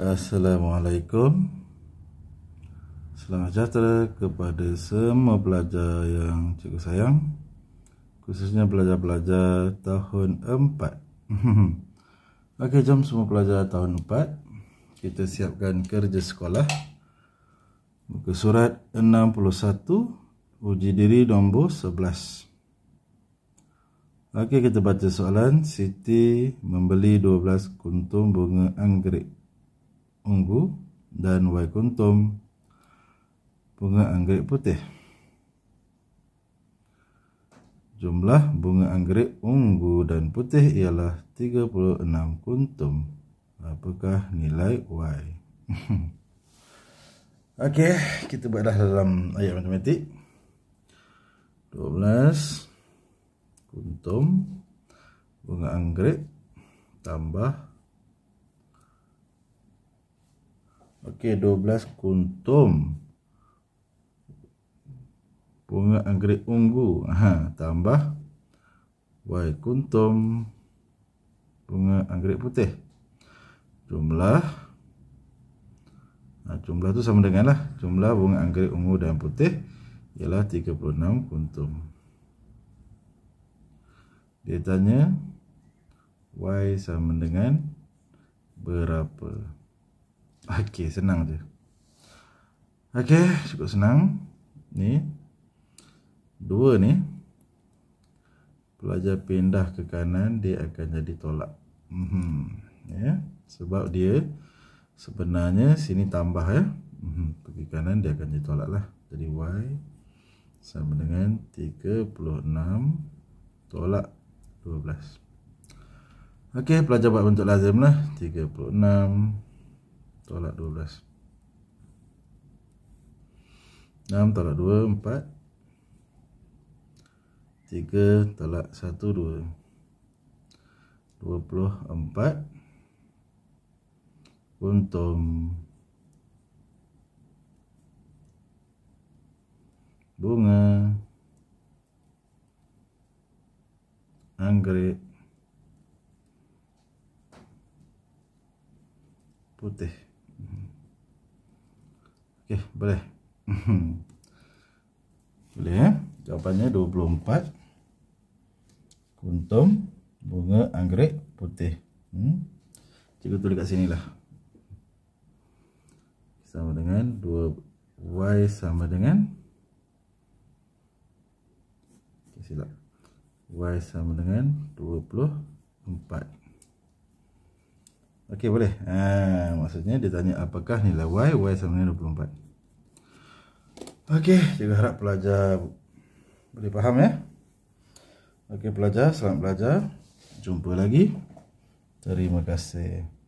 Assalamualaikum Selamat sejahtera kepada semua pelajar yang cikgu sayang Khususnya pelajar-pelajar tahun 4 Ok, jom semua pelajar tahun 4 Kita siapkan kerja sekolah Muka surat 61 Uji diri nombor 11 Okey, kita baca soalan Siti membeli 12 kuntum bunga anggrek ungu dan wai kuntum bunga anggrek putih. Jumlah bunga anggrek ungu dan putih ialah 36 kuntum. Apakah nilai Y? Okey, kita buat dalam ayat matematik. 12 kuntum bunga anggrek tambah 36 Okey, 12 kuntum. Bunga anggrek ungu. Aha, tambah. Y kuntum. Bunga anggrek putih. Jumlah. Nah, jumlah itu sama dengan lah. Jumlah bunga anggrek ungu dan putih. Ialah 36 kuntum. Dia tanya. Y sama dengan Berapa? Okey, senang je. Okey, cukup senang. Ni. Dua ni. Pelajar pindah ke kanan, dia akan jadi tolak. Mm-hmm. Ya. Yeah. Sebab dia sebenarnya sini tambah ya. Mm-hmm. Pergi kanan, dia akan jadi tolak lah. Jadi Y sama dengan 36 tolak 12. Okey, pelajar buat bentuk lazim lah. 36 tolak 12 6 tolak 2 4 3 tolak 1 2 24 Buntum Bunga Anggrek Putih Okey, boleh. Hmm. boleh, ya? Jawapannya 24. Kuntum, bunga, anggrek, putih. Hmm? Cikgu tulis kat sini lah. Sama dengan 2Y sama dengan. Okey, silap. Y sama dengan 24. 24. Okey boleh. Ha, maksudnya dia tanya apakah nilai y y sama dengan 24. Okey, saya harap pelajar boleh faham ya. Okey pelajar, selamat belajar. Jumpa lagi. Terima kasih.